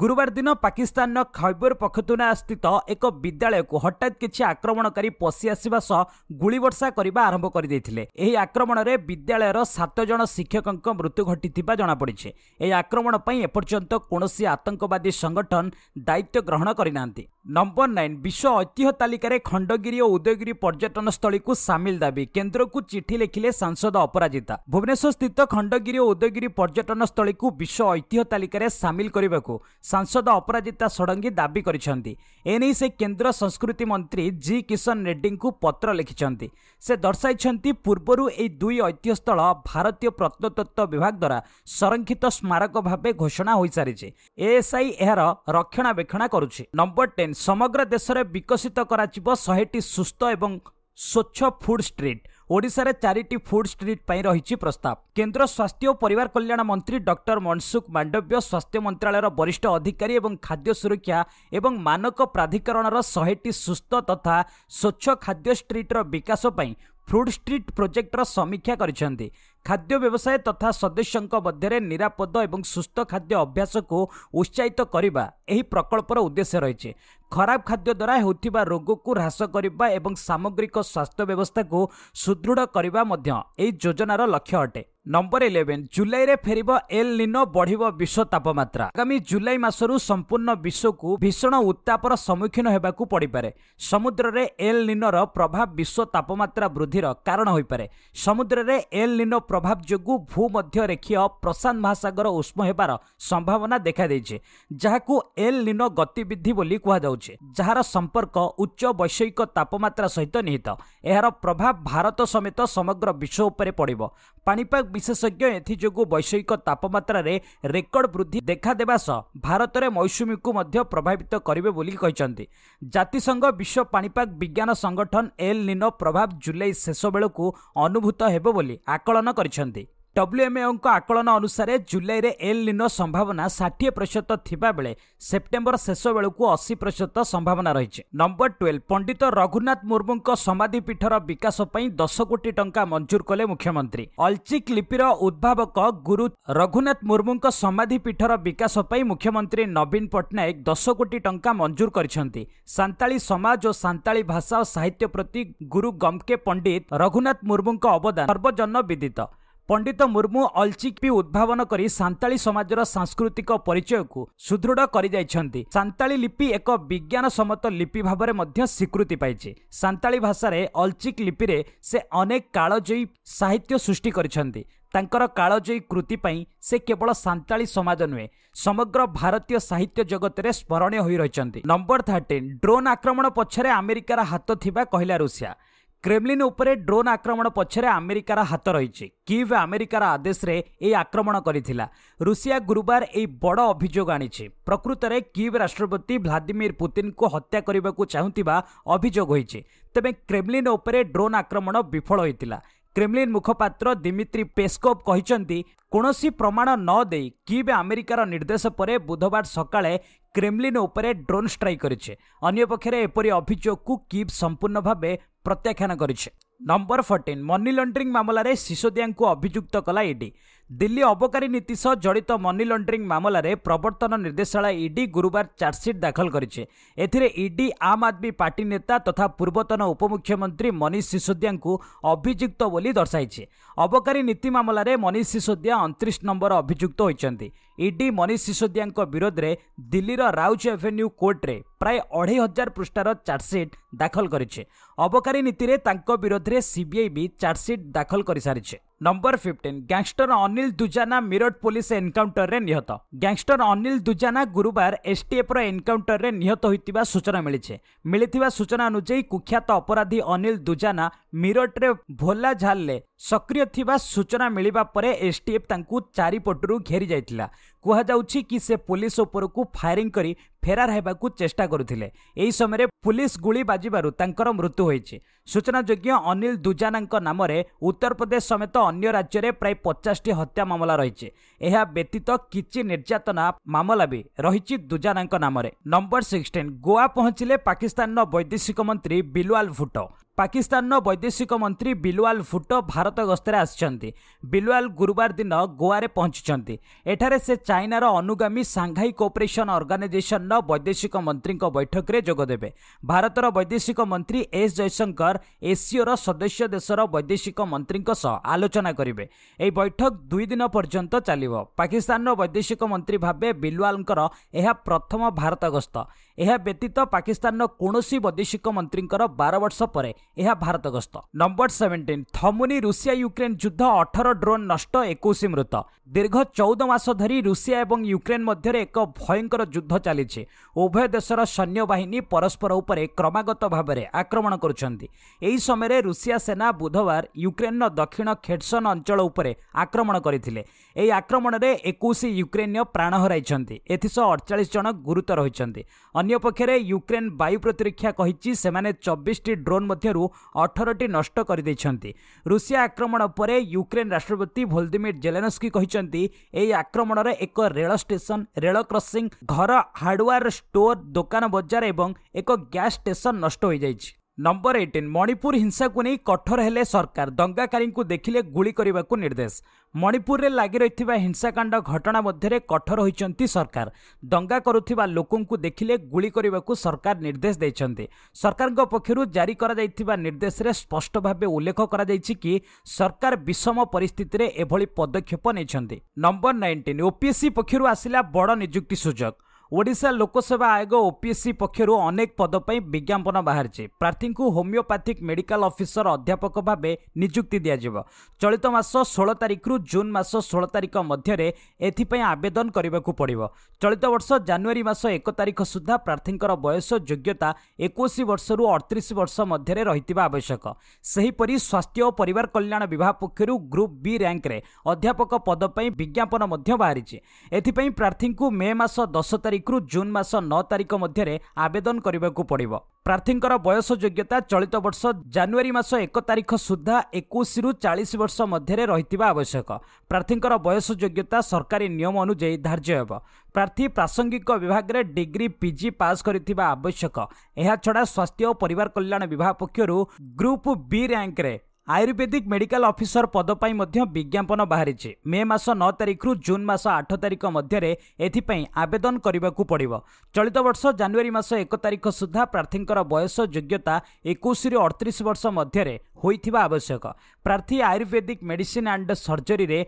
[SPEAKER 1] ଗୁରୁବାର ଦିନ ପାକିସ୍ତାନର ଖୈବର ପଖତୁନା ସ୍ଥିତ ଏକ ବିଦ୍ୟାଳୟକୁ ହଠାତ୍ କିଛି ଆକ୍ରମଣକାରୀ ପଶି ଆସିବା ସହ ଗୁଳିବର୍ଷା କରିବା ଆରମ୍ଭ କରିଦେଇଥିଲେ ଏହି ଆକ୍ରମଣରେ ବିଦ୍ୟାଳୟର ସାତ ଜଣ ଶିକ୍ଷକଙ୍କ ମୃତ୍ୟୁ ଘଟିଥିବା ଜଣାପଡ଼ିଛି ଏହି ଆକ୍ରମଣ ପାଇଁ ଏପର୍ଯ୍ୟନ୍ତ କୌଣସି ଆତଙ୍କବାଦୀ ସଂଗଠନ ଦାୟିତ୍ୱ ଗ୍ରହଣ କରିନାହାନ୍ତି ନମ୍ବର ନାଇନ୍ ବିଶ୍ୱ ଐତିହ୍ୟ ତାଲିକାରେ ଖଣ୍ଡଗିରି ଓ ଉଦୟଗିରି ପର୍ଯ୍ୟଟନସ୍ଥଳୀକୁ ସାମିଲ ଦାବି କେନ୍ଦ୍ରକୁ ଚିଠି ଲେଖିଲେ ସାଂସଦ ଅପରାଜିତା ଭୁବନେଶ୍ୱରସ୍ଥିତ ଖଣ୍ଡଗିରି ଓ ଉଦୟଗିରି ପର୍ଯ୍ୟଟନସ୍ଥଳୀକୁ ବିଶ୍ୱ ଐତିହ୍ୟ ତାଲିକାରେ ସାମିଲ କରିବାକୁ ସାଂସଦ ଅପରାଜିତା ଷଡ଼ଙ୍ଗୀ ଦାବି କରିଛନ୍ତି ଏନେଇ ସେ କେନ୍ଦ୍ର ସଂସ୍କୃତି ମନ୍ତ୍ରୀ ଜି କିଶନ ରେଡ୍ଡିଙ୍କୁ ପତ୍ର ଲେଖିଛନ୍ତି ସେ ଦର୍ଶାଇଛନ୍ତି ପୂର୍ବରୁ ଏହି ଦୁଇ ଐତିହ୍ୟସ୍ଥଳ ଭାରତୀୟ ପ୍ରତ୍ନତତ୍ତ୍ୱ ବିଭାଗ ଦ୍ୱାରା ସଂରକ୍ଷିତ ସ୍ମାରକ ଭାବେ ଘୋଷଣା ହୋଇସାରିଛି ଏଏସ୍ଆଇ ଏହାର ରକ୍ଷଣାବେକ୍ଷଣ କରୁଛି ନମ୍ବର ଟେନ୍ ସମଗ୍ର ଦେଶରେ ବିକଶିତ କରାଯିବ ଶହେଟି ସୁସ୍ଥ ଏବଂ ସ୍ୱଚ୍ଛ ଫୁଡ୍ ଷ୍ଟ୍ରିଟ୍ ଓଡ଼ିଶାରେ ଚାରିଟି ଫୁଡ୍ ଷ୍ଟ୍ରିଟ୍ ପାଇଁ ରହିଛି ପ୍ରସ୍ତାବ କେନ୍ଦ୍ର ସ୍ୱାସ୍ଥ୍ୟ ଓ ପରିବାର କଲ୍ୟାଣ ମନ୍ତ୍ରୀ ଡକ୍ଟର ମନସୁଖ ମାଣ୍ଡବ୍ୟ ସ୍ୱାସ୍ଥ୍ୟ ମନ୍ତ୍ରଣାଳୟର ବରିଷ୍ଠ ଅଧିକାରୀ ଏବଂ ଖାଦ୍ୟ ସୁରକ୍ଷା ଏବଂ ମାନକ ପ୍ରାଧିକରଣର ଶହେଟି ସୁସ୍ଥ ତଥା ସ୍ୱଚ୍ଛ ଖାଦ୍ୟ ଷ୍ଟ୍ରିଟ୍ର ବିକାଶ ପାଇଁ ଫୁଡ୍ ଷ୍ଟ୍ରିଟ୍ ପ୍ରୋଜେକ୍ଟର ସମୀକ୍ଷା କରିଛନ୍ତି ଖାଦ୍ୟ ବ୍ୟବସାୟ ତଥା ସଦସ୍ୟଙ୍କ ମଧ୍ୟରେ ନିରାପଦ ଏବଂ ସୁସ୍ଥ ଖାଦ୍ୟ ଅଭ୍ୟାସକୁ ଉତ୍ସାହିତ କରିବା ଏହି ପ୍ରକଳ୍ପର ଉଦ୍ଦେଶ୍ୟ ରହିଛି ଖରାପ ଖାଦ୍ୟ ଦ୍ୱାରା ହେଉଥିବା ରୋଗକୁ ହ୍ରାସ କରିବା ଏବଂ ସାମଗ୍ରିକ ସ୍ୱାସ୍ଥ୍ୟ ବ୍ୟବସ୍ଥାକୁ ସୁଦୃଢ଼ କରିବା ମଧ୍ୟ ଏହି ଯୋଜନାର ଲକ୍ଷ୍ୟ ଅଟେ ନମ୍ବର ଇଲେଭେନ୍ ଜୁଲାଇରେ ଫେରିବ ଏଲ୍ ନିନୋ ବଢ଼ିବ ବିଶ୍ୱ ତାପମାତ୍ରା ଆଗାମୀ ଜୁଲାଇ ମାସରୁ ସମ୍ପୂର୍ଣ୍ଣ ବିଶ୍ୱକୁ ଭୀଷଣ ଉତ୍ତାପର ସମ୍ମୁଖୀନ ହେବାକୁ ପଡ଼ିପାରେ ସମୁଦ୍ରରେ ଏଲ୍ ନିନୋର ପ୍ରଭାବ ବିଶ୍ୱ ତାପମାତ୍ରା ବୃଦ୍ଧିର କାରଣ ହୋଇପାରେ ସମୁଦ୍ରରେ ଏଲ୍ ନିନୋ ପ୍ରଭାବ ଯୋଗୁଁ ଭୂମଧ୍ୟ ରେଖୀୟ ପ୍ରଶାନ୍ତ ମହାସାଗର ଉଷ୍ମ ହେବାର ସମ୍ଭାବନା ଦେଖାଦେଇଛି ଯାହାକୁ ଏଲ୍ ନିନୋ ଗତିବିଧି ବୋଲି କୁହାଯାଉଛି ଯାହାର ସମ୍ପର୍କ ଉଚ୍ଚ ବୈଷୟିକ ତାପମାତ୍ରା ସହିତ ନିହିତ ଏହାର ପ୍ରଭାବ ଭାରତ ସମେତ ସମଗ୍ର ବିଶ୍ୱ ଉପରେ ପଡ଼ିବ ପାଣିପାଗ ବିଶେଷଜ୍ଞ ଏଥିଯୋଗୁଁ ବୈଷୟିକ ତାପମାତ୍ରାରେ ରେକର୍ଡ ବୃଦ୍ଧି ଦେଖାଦେବା ସହ ଭାରତରେ ମୌସୁମୀକୁ ମଧ୍ୟ ପ୍ରଭାବିତ କରିବେ ବୋଲି କହିଛନ୍ତି ଜାତିସଂଘ ବିଶ୍ୱ ପାଣିପାଗ ବିଜ୍ଞାନ ସଂଗଠନ ଏଲ୍ ନିନୋ ପ୍ରଭାବ ଜୁଲାଇ ଶେଷ ବେଳକୁ ଅନୁଭୂତ ହେବ ବୋଲି ଆକଳନ କରିଛନ୍ତି ଡବ୍ଲ୍ୟୁଏମ୍ଓଙ୍କ ଆକଳନ ଅନୁସାରେ ଜୁଲାଇରେ ଏଲ୍ ନିନୋ ସମ୍ଭାବନା ଷାଠିଏ ପ୍ରତିଶତ ଥିବାବେଳେ ସେପ୍ଟେମ୍ବର ଶେଷ ବେଳକୁ ଅଶୀ ପ୍ରତିଶତ ସମ୍ଭାବନା ରହିଛି ନମ୍ବର ଟୁଏଲ୍ଭ ପଣ୍ଡିତ ରଘୁନାଥ ମୁର୍ମୁଙ୍କ ସମାଧି ପୀଠର ବିକାଶ ପାଇଁ ଦଶ କୋଟି ଟଙ୍କା ମଞ୍ଜୁର କଲେ ମୁଖ୍ୟମନ୍ତ୍ରୀ ଅଲ୍ଚିକ୍ ଲିପିର ଉଦ୍ଭାବକ ଗୁରୁ ରଘୁନାଥ ମୁର୍ମୁଙ୍କ ସମାଧି ପୀଠର ବିକାଶ ପାଇଁ ମୁଖ୍ୟମନ୍ତ୍ରୀ ନବୀନ ପଟ୍ଟନାୟକ ଦଶ କୋଟି ଟଙ୍କା ମଞ୍ଜୁର କରିଛନ୍ତି ସାନ୍ତାଳୀ ସମାଜ ଓ ସାନ୍ତାଳୀ ଭାଷା ଓ ସାହିତ୍ୟ ପ୍ରତି ଗୁରୁ ଗମ୍କେ ପଣ୍ଡିତ ରଘୁନାଥ ମୁର୍ମୁଙ୍କ ଅବଦାନ ସର୍ବଜନ ବିଦିତ ପଣ୍ଡିତ ମୁର୍ମୁ ଅଲଚିକ୍ପି ଉଦ୍ଭାବନ କରି ସାନ୍ତାଳି ସମାଜର ସାଂସ୍କୃତିକ ପରିଚୟକୁ ସୁଦୃଢ଼ କରିଯାଇଛନ୍ତି ସାନ୍ତାଳି ଲିପି ଏକ ବିଜ୍ଞାନସମ୍ମତ ଲିପି ଭାବରେ ମଧ୍ୟ ସ୍ୱୀକୃତି ପାଇଛି ସାନ୍ତାଳି ଭାଷାରେ ଅଲଚିକ୍ ଲିପିରେ ସେ ଅନେକ କାଳଜୟୀ ସାହିତ୍ୟ ସୃଷ୍ଟି କରିଛନ୍ତି ତାଙ୍କର କାଳଜୟୀ କୃତି ପାଇଁ ସେ କେବଳ ସାନ୍ତାଳି ସମାଜ ନୁହେଁ ସମଗ୍ର ଭାରତୀୟ ସାହିତ୍ୟ ଜଗତରେ ସ୍ମରଣୀୟ ହୋଇ ରହିଛନ୍ତି ନମ୍ବର ଥାର୍ଟିନ୍ ଡ୍ରୋନ୍ ଆକ୍ରମଣ ପଛରେ ଆମେରିକାର ହାତ ଥିବା କହିଲା ରୁଷିଆ କ୍ରେମଲିନ୍ ଉପରେ ଡ୍ରୋନ୍ ଆକ୍ରମଣ ପଛରେ ଆମେରିକାର ହାତ ରହିଛି କିଭ୍ ଆମେରିକାର ଆଦେଶରେ ଏହି ଆକ୍ରମଣ କରିଥିଲା ରୁଷିଆ ଗୁରୁବାର ଏହି ବଡ଼ ଅଭିଯୋଗ ଆଣିଛି ପ୍ରକୃତରେ କିଭ୍ ରାଷ୍ଟ୍ରପତି ଭ୍ଲାଦିମିର୍ ପୁତିନ୍ଙ୍କୁ ହତ୍ୟା କରିବାକୁ ଚାହୁଁଥିବା ଅଭିଯୋଗ ହୋଇଛି ତେବେ କ୍ରେମଲିନ୍ ଉପରେ ଡ୍ରୋନ୍ ଆକ୍ରମଣ ବିଫଳ ହୋଇଥିଲା କ୍ରେମଲିନ୍ ମୁଖପାତ୍ର ଦିମିତ୍ରୀ ପେସ୍କୋପ୍ କହିଛନ୍ତି କୌଣସି ପ୍ରମାଣ ନ ଦେଇ କିଭ୍ ଆମେରିକାର ନିର୍ଦ୍ଦେଶ ପରେ ବୁଧବାର ସକାଳେ କ୍ରେମଲିନ୍ ଉପରେ ଡ୍ରୋନ୍ ଷ୍ଟ୍ରାଇକ୍ କରିଛି ଅନ୍ୟପକ୍ଷରେ ଏପରି ଅଭିଯୋଗକୁ କିପ୍ ସମ୍ପୂର୍ଣ୍ଣ ଭାବେ ପ୍ରତ୍ୟାଖ୍ୟାନ କରିଛି ନମ୍ବର ଫର୍ଟିନ୍ ମନି ଲଣ୍ଡ୍ରିଙ୍ଗ ମାମଲାରେ ସିସୋଦିଆଙ୍କୁ ଅଭିଯୁକ୍ତ କଲା ଇଡି ଦିଲ୍ଲୀ ଅବକାରୀ ନୀତି ସହ ଜଡ଼ିତ ମନି ଲଣ୍ଡରିଂ ମାମଲାରେ ପ୍ରବର୍ତ୍ତନ ନିର୍ଦ୍ଦେଶାଳୟ ଇଡି ଗୁରୁବାର ଚାର୍ଜସିଟ୍ ଦାଖଲ କରିଛି ଏଥିରେ ଇଡି ଆମ୍ ଆଦମୀ ପାର୍ଟି ନେତା ତଥା ପୂର୍ବତନ ଉପମୁଖ୍ୟମନ୍ତ୍ରୀ ମନୀଷ ସିସୋଦିଆଙ୍କୁ ଅଭିଯୁକ୍ତ ବୋଲି ଦର୍ଶାଇଛି ଅବକାରୀ ନୀତି ମାମଲାରେ ମନୀଷ ସିସୋଦିଆ ଅଣତିରିଶ ନମ୍ବର ଅଭିଯୁକ୍ତ ହୋଇଛନ୍ତି ଇଡି ମନୀଷ ସିସୋଦିଆଙ୍କ ବିରୋଧରେ ଦିଲ୍ଲୀର ରାଉଜ ଏଭେନ୍ୟୁ କୋର୍ଟରେ ପ୍ରାୟ ଅଢ଼େଇ ହଜାର ପୃଷ୍ଠାର ଚାର୍ଜସିଟ୍ ଦାଖଲ କରିଛି ଅବକାରୀ ନୀତିରେ ତାଙ୍କ ବିରୋଧରେ ସିବିଆଇ ବି ଚାର୍ଜସିଟ୍ ଦାଖଲ କରିସାରିଛି number fifteen gangster Anil Dujana Meerut police ଏନକାଉଣ୍ଟରରେ ନିହତ ଗ୍ୟାଙ୍ଗଷ୍ଟର ଅନିଲ ଦୁଜାନା ଗୁରୁବାର ଏସ୍ଟିଏଫ୍ର ଏନକାଉଣ୍ଟରରେ ନିହତ ହୋଇଥିବା ସୂଚନା ମିଳିଛି ମିଳିଥିବା ସୂଚନା ଅନୁଯାୟୀ କୁଖ୍ୟାତ ଅପରାଧୀ ଅନିଲ ଦୁଜାନା ମିରଟରେ ଭୋଲା ଝାଲରେ ସକ୍ରିୟ ଥିବା ସୂଚନା ମିଳିବା ପରେ ଏସ୍ଟିଏଫ୍ ତାଙ୍କୁ ଚାରିପଟରୁ ଘେରି ଯାଇଥିଲା କୁହାଯାଉଛି କି ସେ ପୋଲିସ ଉପରକୁ ଫାୟାରିଂ କରି ଫେରାର ହେବାକୁ ଚେଷ୍ଟା କରୁଥିଲେ ଏହି ସମୟରେ ପୋଲିସ ଗୁଳି ବାଜିବାରୁ ତାଙ୍କର ମୃତ୍ୟୁ ହୋଇଛି ସୂଚନାଯୋଗ୍ୟ ଅନିଲ ଦୁଜାନାଙ୍କ ନାମରେ ଉତ୍ତରପ୍ରଦେଶ ସମେତ ଅନ୍ୟ ରାଜ୍ୟରେ ପ୍ରାୟ ପଚାଶଟି ହତ୍ୟା ମାମଲା ରହିଛି ଏହା ବ୍ୟତୀତ କିଛି ନିର୍ଯାତନା ମାମଲା ବି ରହିଛି ଦୁଜାନାଙ୍କ ନାମରେ ନମ୍ବର ସିକ୍ସଟିନ୍ ଗୋଆ ପହଞ୍ଚିଲେ ପାକିସ୍ତାନର ବୈଦେଶିକ ମନ୍ତ୍ରୀ ବିଲୱାଲ ଭୁଟ୍ଟୋ ପାକିସ୍ତାନର ବୈଦେଶିକ ମନ୍ତ୍ରୀ ବିଲୱାଲ ଫୁଟୋ ଭାରତ ଗସ୍ତରେ ଆସିଛନ୍ତି ବିଲୱାଲ ଗୁରୁବାର ଦିନ ଗୋଆରେ ପହଞ୍ଚିଛନ୍ତି ଏଠାରେ ସେ ଚାଇନାର ଅନୁଗାମୀ ସାଂଘାଇ କୋପରେସନ ଅର୍ଗାନାଇଜେସନର ବୈଦେଶିକ ମନ୍ତ୍ରୀଙ୍କ ବୈଠକରେ ଯୋଗଦେବେ ଭାରତର ବୈଦେଶିକ ମନ୍ତ୍ରୀ ଏସ୍ ଜୟଶଙ୍କର ଏସିଓର ସଦସ୍ୟ ଦେଶର ବୈଦେଶିକ ମନ୍ତ୍ରୀଙ୍କ ସହ ଆଲୋଚନା କରିବେ ଏହି ବୈଠକ ଦୁଇ ଦିନ ପର୍ଯ୍ୟନ୍ତ ଚାଲିବ ପାକିସ୍ତାନର ବୈଦେଶିକ ମନ୍ତ୍ରୀ ଭାବେ ବିଲୱାଲଙ୍କର ଏହା ପ୍ରଥମ ଭାରତ ଗସ୍ତ ଏହା ବ୍ୟତୀତ ପାକିସ୍ତାନର କୌଣସି ବୈଦେଶିକ ମନ୍ତ୍ରୀଙ୍କର ବାର ବର୍ଷ ପରେ ଏହା ଭାରତ ଗସ୍ତ ନମ୍ବର ସେଭେନଟିନ୍ ଥମୁନି ରୁଷିଆ ୟୁକ୍ରେନ୍ ଯୁଦ୍ଧ ଅଠର ଡ୍ରୋନ୍ ନଷ୍ଟ ଏକୋଇଶ ମୃତ ଦୀର୍ଘ ଚଉଦ ମାସ ଧରି ରୁଷିଆ ଏବଂ ୟୁକ୍ରେନ୍ ମଧ୍ୟରେ ଏକ ଭୟଙ୍କର ଯୁଦ୍ଧ ଚାଲିଛି ଉଭୟ ଦେଶର ସୈନ୍ୟବାହିନୀ ପରସ୍ପର ଉପରେ କ୍ରମାଗତ ଭାବରେ ଆକ୍ରମଣ କରୁଛନ୍ତି ଏହି ସମୟରେ ରୁଷିଆ ସେନା ବୁଧବାର ୟୁକ୍ରେନ୍ର ଦକ୍ଷିଣ ଖେଟସନ୍ ଅଞ୍ଚଳ ଉପରେ ଆକ୍ରମଣ କରିଥିଲେ ଏହି ଆକ୍ରମଣରେ ଏକୋଇଶ ୟୁକ୍ରେନୀୟ ପ୍ରାଣ ହରାଇଛନ୍ତି ଏଥିସହ ଅଠଚାଳିଶ ଜଣ ଗୁରୁତର ହୋଇଛନ୍ତି ଅନ୍ୟପକ୍ଷରେ ୟୁକ୍ରେନ୍ ବାୟୁ ପ୍ରତିରକ୍ଷା କହିଛି ସେମାନେ ଚବିଶଟି ଡ୍ରୋନ୍ ମଧ୍ୟ ମଧ୍ୟରୁ ଅଠରଟି ନଷ୍ଟ କରିଦେଇଛନ୍ତି ରୁଷିଆ ଆକ୍ରମଣ ପରେ ୟୁକ୍ରେନ୍ ରାଷ୍ଟ୍ରପତି ଭୋଲଦିମିର୍ ଜେଲେନସ୍କି କହିଛନ୍ତି ଏହି ଆକ୍ରମଣରେ ଏକ ରେଳ ଷ୍ଟେସନ୍ ରେଳ କ୍ରସିଂ ଘର ହାର୍ଡୱେୟାର ଷ୍ଟୋର୍ ଦୋକାନ ବଜାର ଏବଂ ଏକ ଗ୍ୟାସ୍ ଷ୍ଟେସନ୍ ନଷ୍ଟ ହୋଇଯାଇଛି ନମ୍ବର ଏଇଟିନ୍ ମଣିପୁର ହିଂସାକୁ ନେଇ କଠୋର ହେଲେ ସରକାର ଦଙ୍ଗାକାରୀଙ୍କୁ ଦେଖିଲେ ଗୁଳି କରିବାକୁ ନିର୍ଦ୍ଦେଶ ମଣିପୁରରେ ଲାଗି ରହିଥିବା ହିଂସାକାଣ୍ଡ ଘଟଣା ମଧ୍ୟରେ କଠୋର ହୋଇଛନ୍ତି ସରକାର ଦଙ୍ଗା କରୁଥିବା ଲୋକଙ୍କୁ ଦେଖିଲେ ଗୁଳି କରିବାକୁ ସରକାର ନିର୍ଦ୍ଦେଶ ଦେଇଛନ୍ତି ସରକାରଙ୍କ ପକ୍ଷରୁ ଜାରି କରାଯାଇଥିବା ନିର୍ଦ୍ଦେଶରେ ସ୍ପଷ୍ଟ ଭାବେ ଉଲ୍ଲେଖ କରାଯାଇଛି କି ସରକାର ବିଷମ ପରିସ୍ଥିତିରେ ଏଭଳି ପଦକ୍ଷେପ ନେଇଛନ୍ତି ନମ୍ବର ନାଇଣ୍ଟିନ୍ ଓପିଏସ୍ସି ପକ୍ଷରୁ ଆସିଲା ବଡ଼ ନିଯୁକ୍ତି ସୁଯୋଗ ଓଡ଼ିଶା ଲୋକସେବା ଆୟୋଗ ଓପିଏସ୍ସି ପକ୍ଷରୁ ଅନେକ ପଦ ପାଇଁ ବିଜ୍ଞାପନ ବାହାରିଛି ପ୍ରାର୍ଥୀଙ୍କୁ ହୋମିଓପାଥିକ୍ ମେଡିକାଲ ଅଫିସର ଅଧ୍ୟାପକ ଭାବେ ନିଯୁକ୍ତି ଦିଆଯିବ ଚଳିତ ମାସ ଷୋହଳ ତାରିଖରୁ ଜୁନ୍ ମାସ ଷୋହଳ ତାରିଖ ମଧ୍ୟରେ ଏଥିପାଇଁ ଆବେଦନ କରିବାକୁ ପଡ଼ିବ ଚଳିତ ବର୍ଷ ଜାନୁଆରୀ ମାସ ଏକ ତାରିଖ ସୁଦ୍ଧା ପ୍ରାର୍ଥୀଙ୍କର ବୟସ ଯୋଗ୍ୟତା ଏକୋଇଶ ବର୍ଷରୁ ଅଠତିରିଶ ବର୍ଷ ମଧ୍ୟରେ ରହିଥିବା ଆବଶ୍ୟକ ସେହିପରି ସ୍ୱାସ୍ଥ୍ୟ ଓ ପରିବାର କଲ୍ୟାଣ ବିଭାଗ ପକ୍ଷରୁ ଗ୍ରୁପ୍ ବି ରାଙ୍କ୍ରେ ଅଧ୍ୟାପକ ପଦ ପାଇଁ ବିଜ୍ଞାପନ ମଧ୍ୟ ବାହାରିଛି ଏଥିପାଇଁ ପ୍ରାର୍ଥୀଙ୍କୁ ମେ ମାସ ଦଶ ତାରିଖ ମେ'ରୁ ଜୁନ୍ ମାସ ନଅ ତାରିଖ ମଧ୍ୟରେ ଆବେଦନ କରିବାକୁ ପଡ଼ିବ ପ୍ରାର୍ଥୀଙ୍କର ବୟସ ଯୋଗ୍ୟତା ଚଳିତ ବର୍ଷ ଜାନୁଆରୀ ମାସ ଏକ ତାରିଖ ସୁଦ୍ଧା ଏକୋଇଶରୁ ଚାଳିଶ ବର୍ଷ ମଧ୍ୟରେ ରହିଥିବା ଆବଶ୍ୟକ ପ୍ରାର୍ଥୀଙ୍କର ବୟସ ଯୋଗ୍ୟତା ସରକାରୀ ନିୟମ ଅନୁଯାୟୀ ଧାର୍ଯ୍ୟ ହେବ ପ୍ରାର୍ଥୀ ପ୍ରାସଙ୍ଗିକ ବିଭାଗରେ ଡିଗ୍ରୀ ପିଜି ପାସ୍ କରିଥିବା ଆବଶ୍ୟକ ଏହାଛଡ଼ା ସ୍ୱାସ୍ଥ୍ୟ ଓ ପରିବାର କଲ୍ୟାଣ ବିଭାଗ ପକ୍ଷରୁ ଗ୍ରୁପ୍ ବି ର୍ୟାଙ୍କରେ ଆୟୁର୍ବେଦିକ ମେଡିକାଲ ଅଫିସର ପଦ ପାଇଁ ମଧ୍ୟ ବିଜ୍ଞାପନ ବାହାରିଛି ମେ ମାସ ନଅ ତାରିଖରୁ ଜୁନ୍ ମାସ ଆଠ ତାରିଖ ମଧ୍ୟରେ ଏଥିପାଇଁ ଆବେଦନ କରିବାକୁ ପଡ଼ିବ ଚଳିତ ବର୍ଷ ଜାନୁଆରୀ ମାସ ଏକ ତାରିଖ ସୁଦ୍ଧା ପ୍ରାର୍ଥୀଙ୍କର ବୟସ ଯୋଗ୍ୟତା ଏକୋଇଶରୁ ଅଠତିରିଶ ବର୍ଷ ମଧ୍ୟରେ ହୋଇଥିବା ଆବଶ୍ୟକ ପ୍ରାର୍ଥୀ ଆୟୁର୍ବେଦିକ ମେଡିସିନ୍ ଆଣ୍ଡ ସର୍ଜରୀରେ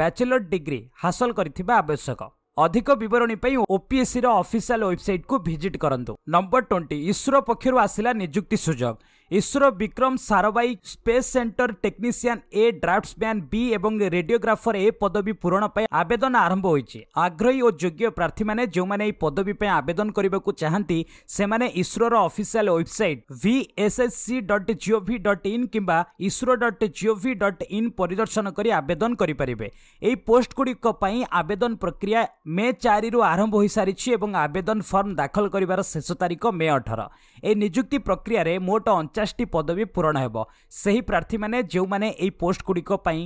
[SPEAKER 1] ବ୍ୟାଚେଲର ଡିଗ୍ରୀ ହାସଲ କରିଥିବା ଆବଶ୍ୟକ ଅଧିକ ବିବରଣୀ ପାଇଁ ଓପିଏସ୍ସିର ଅଫିସିଆଲ ୱେବସାଇଟ୍କୁ ଭିଜିଟ୍ କରନ୍ତୁ ନମ୍ବର ଟ୍ୱେଣ୍ଟି ଇସ୍ରୋ ପକ୍ଷରୁ ଆସିଲା ନିଯୁକ୍ତି ସୁଯୋଗ ISRO Vikram Sarabhai space centre technician A draftsman B এবং রেডিওগ্রাফর এ পদবী পূরণ পাই আবেদন আরম্ভ হয়েছে আগ্রহী ও যোগ্য প্রার্থীମାନେ ଯେଉଁମାନେ ଏହି ପଦବୀ ପାଇଁ ଆବେଦନ କରିବାକୁ ଚାହାନ୍ତି ସେମାନେ ଇସ୍ରୋର official website V SSC dot GOV dot in କିମ୍ବା ISRO dot GOV dot in ପରିଦର୍ଶନ କରି ଆବେଦନ କରିପାରିବେ ଏହି ପୋଷ୍ଟଗୁଡ଼ିକ ପାଇଁ ଆବେଦନ ପ୍ରକ୍ରିୟା ମେ ଚାରିରୁ ଆରମ୍ଭ ହୋଇସାରିଛି ଏବଂ ଆବେଦନ ଫର୍ମ ଦାଖଲ କରିବାର ଶେଷ ତାରିଖ ମେ ଅଠର ଏହି ନିଯୁକ୍ତି ପ୍ରକ୍ରିୟାରେ ମୋଟ ଅଣଚାଶ ପଚାଶଟି ପଦବୀ ପୂରଣ ହେବ ସେହି ପ୍ରାର୍ଥୀମାନେ ଯେଉଁମାନେ ଏହି ପୋଷ୍ଟଗୁଡ଼ିକ ପାଇଁ